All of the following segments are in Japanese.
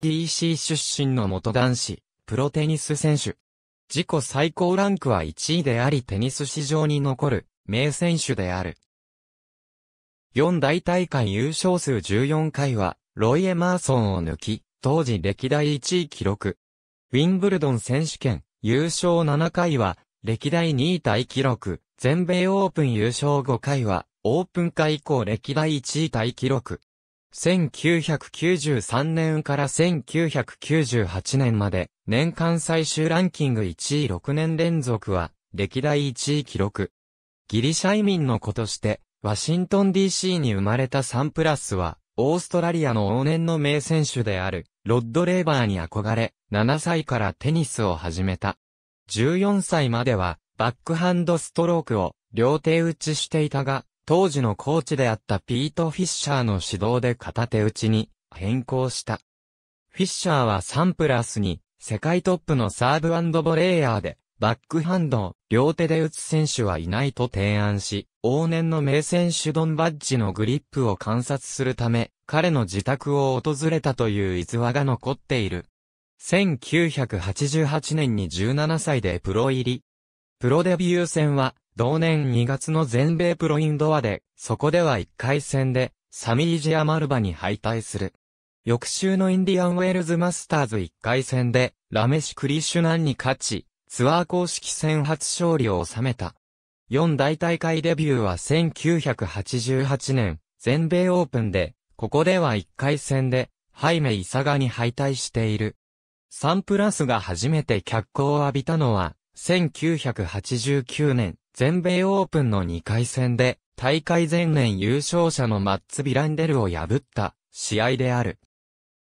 DC 出身の元男子、プロテニス選手。自己最高ランクは1位でありテニス史上に残る、名選手である。4大大会優勝数14回は、ロイ・エマーソンを抜き、当時歴代1位記録。ウィンブルドン選手権、優勝7回は、歴代2位タイ記録。全米オープン優勝5回は、オープン会以降歴代1位タイ記録。1993年から1998年まで、年間最終ランキング1位6年連続は、歴代1位記録。ギリシャ移民の子として、ワシントン DC に生まれたサンプラスは、オーストラリアの往年の名選手である、ロッドレーバーに憧れ、7歳からテニスを始めた。14歳までは、バックハンドストロークを、両手打ちしていたが、当時のコーチであったピート・フィッシャーの指導で片手打ちに変更した。フィッシャーはサンプラスに世界トップのサーブボレーヤーでバックハンドを両手で打つ選手はいないと提案し、往年の名選手ドンバッジのグリップを観察するため、彼の自宅を訪れたという逸話が残っている。1988年に17歳でプロ入り。プロデビュー戦は同年2月の全米プロインドアで、そこでは1回戦で、サミージアマルバに敗退する。翌週のインディアンウェールズマスターズ1回戦で、ラメシ・クリシュナンに勝ち、ツアー公式戦初勝利を収めた。4大大会デビューは1988年、全米オープンで、ここでは1回戦で、ハイメ・イサガに敗退している。サンプラスが初めて脚光を浴びたのは、1989年、全米オープンの2回戦で、大会前年優勝者のマッツ・ビランデルを破った試合である。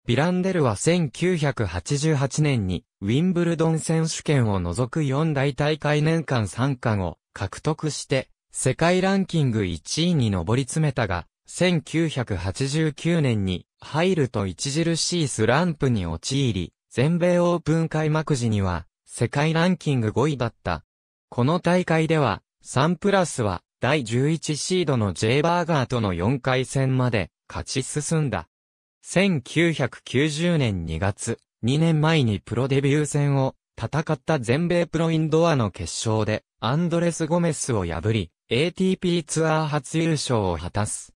ビランデルは1988年にウィンブルドン選手権を除く4大大会年間参加を獲得して世界ランキング1位に上り詰めたが1989年に入ると著しいスランプに陥り全米オープン開幕時には世界ランキング5位だったこの大会では、サンプラスは、第11シードの J バーガーとの4回戦まで、勝ち進んだ。1990年2月、2年前にプロデビュー戦を、戦った全米プロインドアの決勝で、アンドレス・ゴメスを破り、ATP ツアー初優勝を果たす。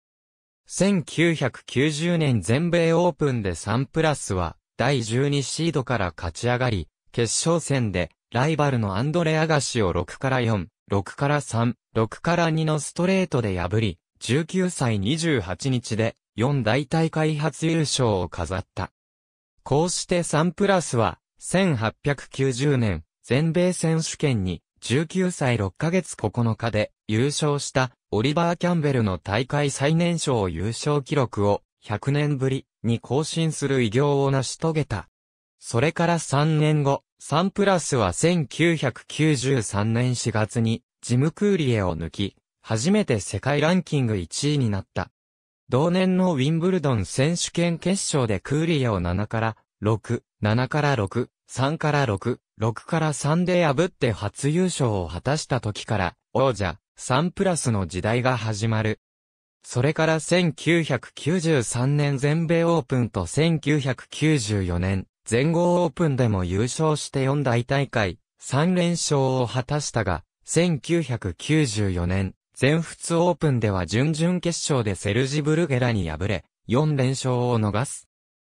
1990年全米オープンでサンプラスは、第12シードから勝ち上がり、決勝戦でライバルのアンドレアガシを6から4、6から3、6から2のストレートで破り、19歳28日で4大大会初優勝を飾った。こうしてサンプラスは、1890年、全米選手権に、19歳6ヶ月9日で優勝したオリバー・キャンベルの大会最年少優勝記録を100年ぶりに更新する偉業を成し遂げた。それから3年後、サンプラスは1993年4月にジム・クーリエを抜き、初めて世界ランキング1位になった。同年のウィンブルドン選手権決勝でクーリエを7から6、7から6、3から6、6から3で破って初優勝を果たした時から王者、サンプラスの時代が始まる。それから1993年全米オープンと1994年全豪オープンでも優勝して4大大会、3連勝を果たしたが、1994年、全仏オープンでは準々決勝でセルジ・ブルゲラに敗れ、4連勝を逃す。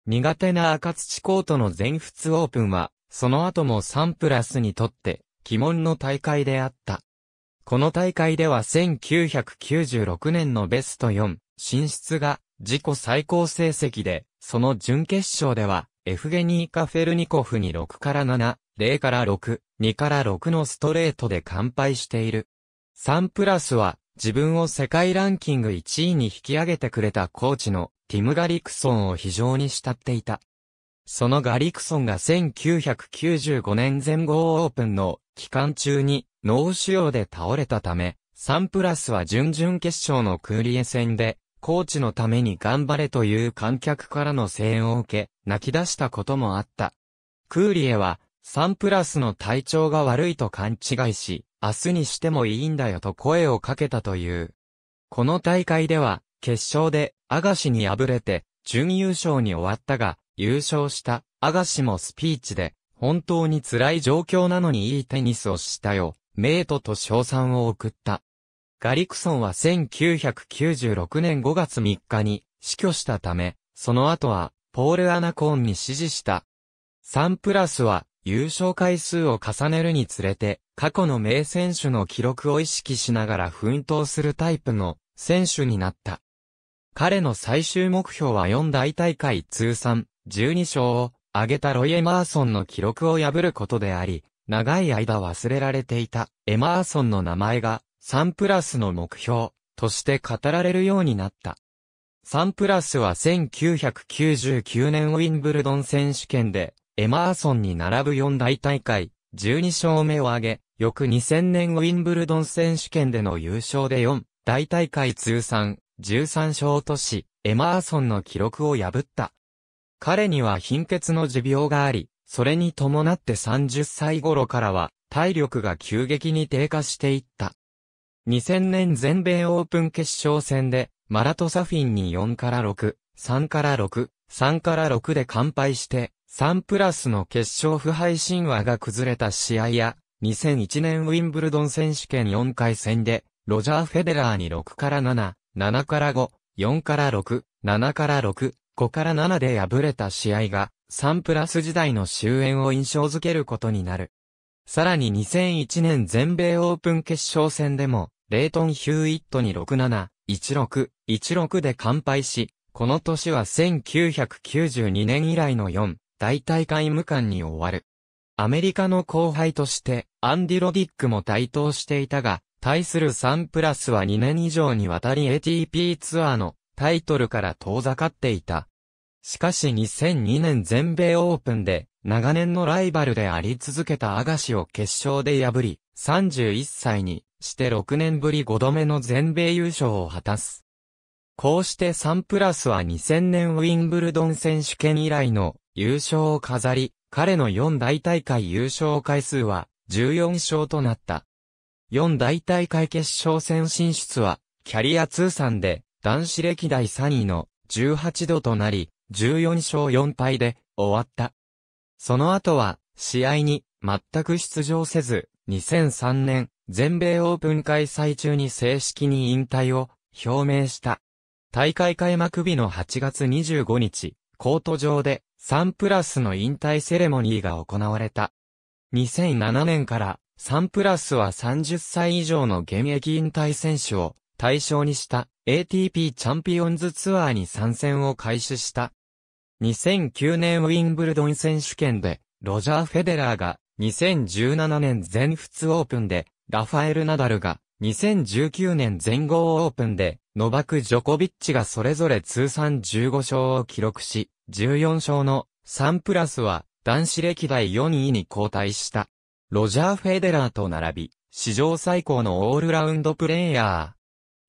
苦手な赤土コートの全仏オープンは、その後もサンプラスにとって、鬼門の大会であった。この大会では1996年のベスト4進出が自己最高成績で、その準決勝ではエフゲニーカ・フェルニコフに6から7、0から6、2から6のストレートで完敗している。サンプラスは、自分を世界ランキング1位に引き上げてくれたコーチのティム・ガリクソンを非常に慕っていた。そのガリクソンが1995年全豪オープンの期間中に脳腫瘍で倒れたため、サンプラスは準々決勝のクーリエ戦でコーチのために頑張れという観客からの声援を受け、泣き出したこともあった。クーリエは、サンプラスの体調が悪いと勘違いし、明日にしてもいいんだよと声をかけたという。この大会では、決勝で、アガシに敗れて、準優勝に終わったが、優勝した、アガシもスピーチで、本当に辛い状況なのにいいテニスをしたよ、メイトと賞賛を送った。ガリクソンは1996年5月3日に死去したため、その後はポール・アナコーンに指示した。サンプラスは優勝回数を重ねるにつれて、過去の名選手の記録を意識しながら奮闘するタイプの選手になった。彼の最終目標は4大大会通算12勝を挙げたロイ・エマーソンの記録を破ることであり、長い間忘れられていたエマーソンの名前が3プラスの目標として語られるようになった。3プラスは1999年ウィンブルドン選手権でエマーソンに並ぶ4大大会12勝目を挙げ、翌2000年ウィンブルドン選手権での優勝で4大大会通算13勝とし、エマーソンの記録を破った。彼には貧血の持病があり、それに伴って30歳頃からは体力が急激に低下していった。2000年全米オープン決勝戦で、マラトサフィンに4から6、3から6、3から6で完敗して、3プラスの決勝不敗神話が崩れた試合や、2001年ウィンブルドン選手権4回戦で、ロジャー・フェデラーに6から7、7から5、4から6、7から6、5から7で敗れた試合が、3プラス時代の終焉を印象づけることになる。さらに2001年全米オープン決勝戦でも、レイトン・ヒューイットに67、16、16で完敗し、この年は1992年以来の4、大大会無冠に終わる。アメリカの後輩として、アンディ・ロディックも台頭していたが、対する3プラスは2年以上にわたり ATP ツアーのタイトルから遠ざかっていた。しかし2002年全米オープンで、長年のライバルであり続けたアガシを決勝で破り、31歳にして6年ぶり5度目の全米優勝を果たす。こうして3プラスは2000年ウィンブルドン選手権以来の優勝を飾り、彼の4大大会優勝回数は14勝となった。4大大会決勝戦進出は、キャリア通算で男子歴代3位の18度となり、14勝4敗で終わった。その後は、試合に全く出場せず、2003年全米オープン開催中に正式に引退を表明した。大会開幕日の8月25日、コート上でサンプラスの引退セレモニーが行われた。2007年からサンプラスは30歳以上の現役引退選手を対象にした ATP チャンピオンズツアーに参戦を開始した。2009年ウィンブルドン選手権でロジャー・フェデラーが2017年全仏オープンでラファエル・ナダルが2019年全豪オープンで、ノバク・ジョコビッチがそれぞれ通算15勝を記録し、14勝のサンプラスは男子歴代4位に後退した。ロジャー・フェデラーと並び、史上最高のオールラウンドプレイヤ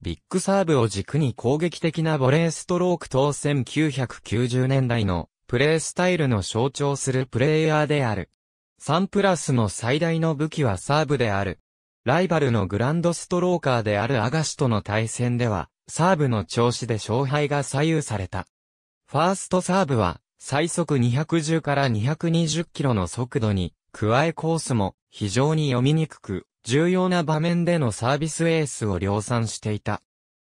ー。ビッグサーブを軸に攻撃的なボレーストローク選1990年代のプレースタイルの象徴するプレイヤーである。サンプラスの最大の武器はサーブである。ライバルのグランドストローカーであるアガシとの対戦では、サーブの調子で勝敗が左右された。ファーストサーブは、最速210から220キロの速度に、加えコースも非常に読みにくく、重要な場面でのサービスエースを量産していた。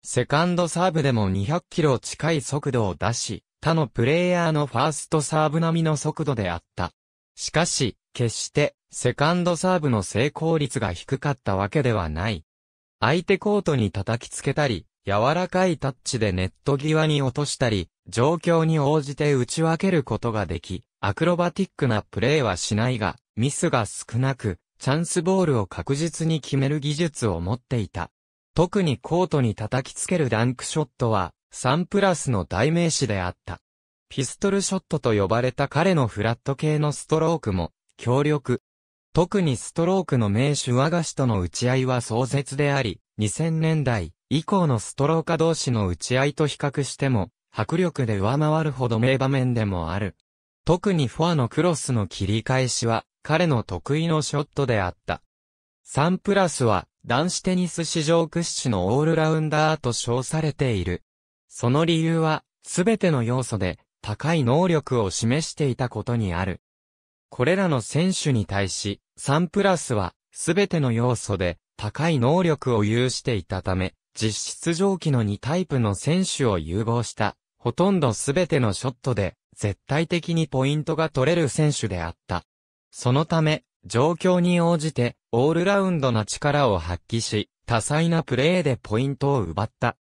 セカンドサーブでも200キロ近い速度を出し、他のプレイヤーのファーストサーブ並みの速度であった。しかし、決して、セカンドサーブの成功率が低かったわけではない。相手コートに叩きつけたり、柔らかいタッチでネット際に落としたり、状況に応じて打ち分けることができ、アクロバティックなプレーはしないが、ミスが少なく、チャンスボールを確実に決める技術を持っていた。特にコートに叩きつけるダンクショットは、サンプラスの代名詞であった。ピストルショットと呼ばれた彼のフラット系のストロークも、強力。特にストロークの名手和菓子との打ち合いは壮絶であり、2000年代以降のストローカ同士の打ち合いと比較しても、迫力で上回るほど名場面でもある。特にフォアのクロスの切り返しは、彼の得意のショットであった。サンプラスは、男子テニス史上屈指のオールラウンダーと称されている。その理由は、すべての要素で、高い能力を示していたことにある。これらの選手に対し、サンプラスは、すべての要素で、高い能力を有していたため、実質上記の2タイプの選手を融合した、ほとんどすべてのショットで、絶対的にポイントが取れる選手であった。そのため、状況に応じて、オールラウンドな力を発揮し、多彩なプレーでポイントを奪った。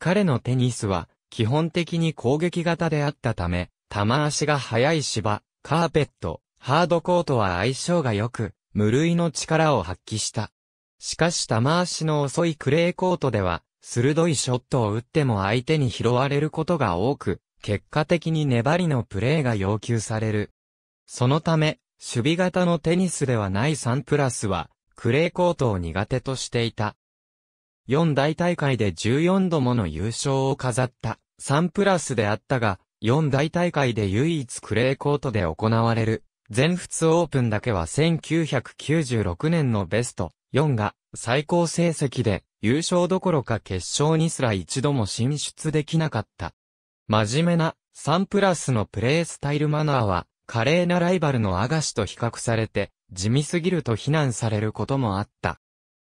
彼のテニスは、基本的に攻撃型であったため、球足が速い芝、カーペット、ハードコートは相性が良く、無類の力を発揮した。しかし球足の遅いクレーコートでは、鋭いショットを打っても相手に拾われることが多く、結果的に粘りのプレーが要求される。そのため、守備型のテニスではないサンプラスは、クレーコートを苦手としていた。4大大会で14度もの優勝を飾った、3プラスであったが、4大大会で唯一クレーコートで行われる、全仏オープンだけは1996年のベスト4が最高成績で優勝どころか決勝にすら一度も進出できなかった。真面目なサンプラスのプレースタイルマナーは華麗なライバルのアガシと比較されて地味すぎると非難されることもあった。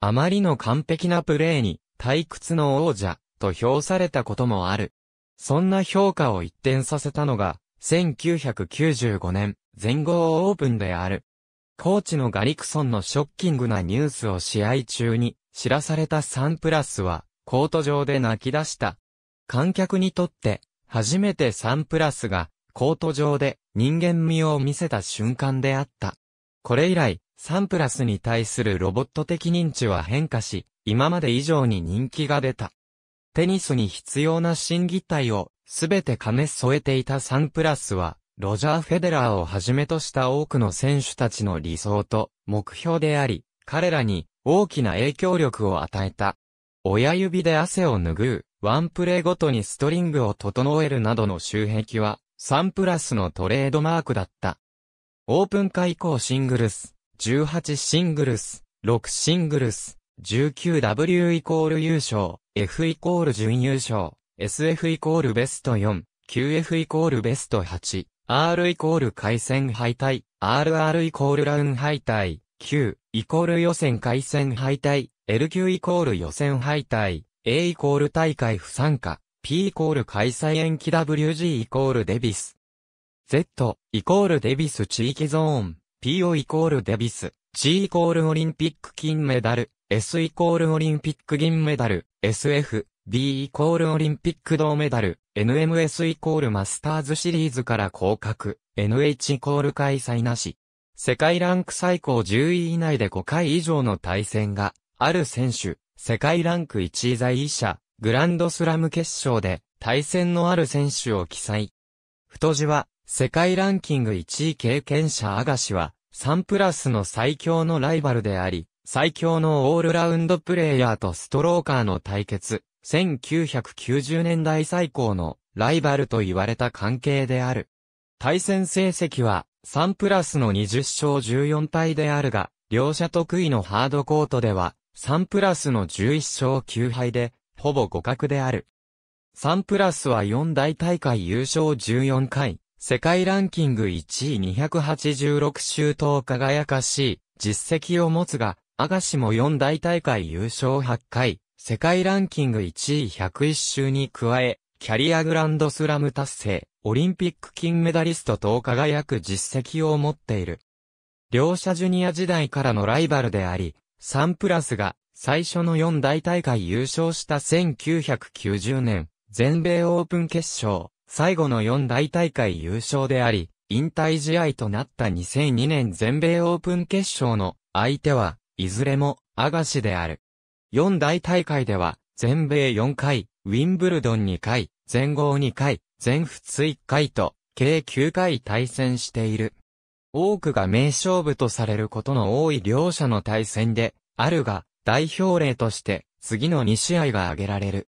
あまりの完璧なプレーに、退屈の王者、と評されたこともある。そんな評価を一転させたのが、1995年、全豪オープンである。コーチのガリクソンのショッキングなニュースを試合中に知らされたサンプラスは、コート上で泣き出した。観客にとって、初めてサンプラスが、コート上で人間味を見せた瞬間であった。これ以来、サンプラスに対するロボット的認知は変化し、今まで以上に人気が出た。テニスに必要な新技体をすべて兼ね添えていたサンプラスは、ロジャー・フェデラーをはじめとした多くの選手たちの理想と目標であり、彼らに大きな影響力を与えた。親指で汗を拭う、ワンプレーごとにストリングを整えるなどの周壁は、サンプラスのトレードマークだった。オープン開以降シングルス、18シングルス、6シングルス、19W イコール優勝、F イコール準優勝、SF イコールベスト4、QF イコールベスト8、R イコール回戦敗退、RR イコールラウン敗退、Q イコール予選回戦敗退、LQ イコール予選敗退、A イコール大会不参加、P イコール開催延期 WG イコールデビス。Z イコールデビス地域ゾーン。PO イコールデビス、G イコールオリンピック金メダル、S イコールオリンピック銀メダル、SF、B イコールオリンピック銅メダル、NMS イコールマスターズシリーズから降格、NH イコール開催なし。世界ランク最高10位以内で5回以上の対戦がある選手、世界ランク1位在位者、グランドスラム決勝で対戦のある選手を記載。太字は世界ランキング1位経験者アガシは、サンプラスの最強のライバルであり、最強のオールラウンドプレイヤーとストローカーの対決、1990年代最高のライバルと言われた関係である。対戦成績は、サンプラスの20勝14敗であるが、両者得意のハードコートでは、サンプラスの11勝9敗で、ほぼ互角である。サンプラスは4大大会優勝14回、世界ランキング1位286周と輝かしい実績を持つが、アガシも4大大会優勝8回、世界ランキング1位101周に加え、キャリアグランドスラム達成、オリンピック金メダリストと輝く実績を持っている。両者ジュニア時代からのライバルであり、サンプラスが最初の4大大会優勝した1990年、全米オープン決勝、最後の四大大会優勝であり、引退試合となった2002年全米オープン決勝の相手は、いずれも、アガシである。四大大会では、全米4回、ウィンブルドン2回、全豪2回、全仏1回と、計9回対戦している。多くが名勝負とされることの多い両者の対戦で、あるが、代表例として、次の2試合が挙げられる。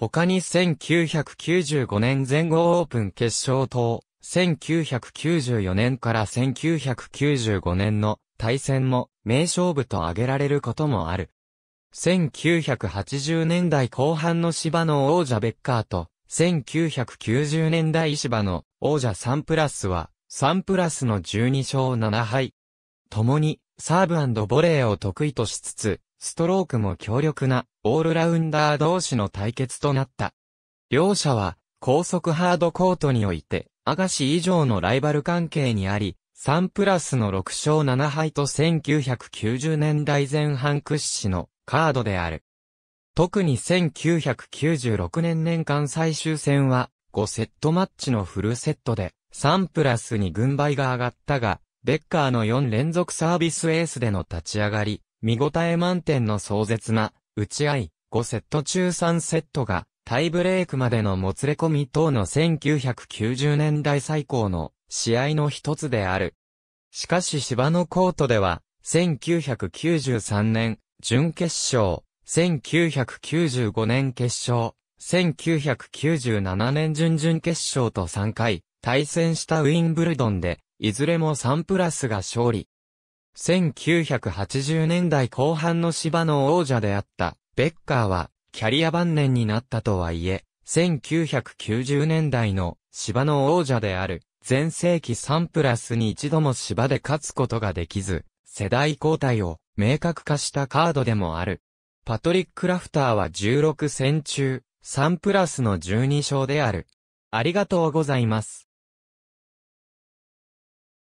他に1995年全豪オープン決勝等、1994年から1995年の対戦も名勝負と挙げられることもある。1980年代後半の芝の王者ベッカーと、1990年代芝の王者サンプラスは、サンプラスの12勝7敗。共に、サーブボレーを得意としつつ、ストロークも強力なオールラウンダー同士の対決となった。両者は、高速ハードコートにおいて、アガシ以上のライバル関係にあり、3プラスの6勝7敗と1990年代前半屈指のカードである。特に1996年年間最終戦は5セットマッチのフルセットで3プラスに軍配が上がったが、ベッカーの4連続サービスエースでの立ち上がり、見応え満点の壮絶な打ち合い、5セット中3セットが、タイブレークまでのもつれ込み等の1990年代最高の試合の一つである。しかし芝のコートでは、1993年、準決勝、1995年決勝、1997年準々決勝と3回、対戦したウィンブルドンで、いずれも3プラスが勝利。1980年代後半の芝の王者であった、ベッカーは、キャリア晩年になったとはいえ、1990年代の芝の王者である、前世紀3プラスに一度も芝で勝つことができず、世代交代を明確化したカードでもある。パトリック・ラフターは16戦中、3プラスの12勝である。ありがとうございます。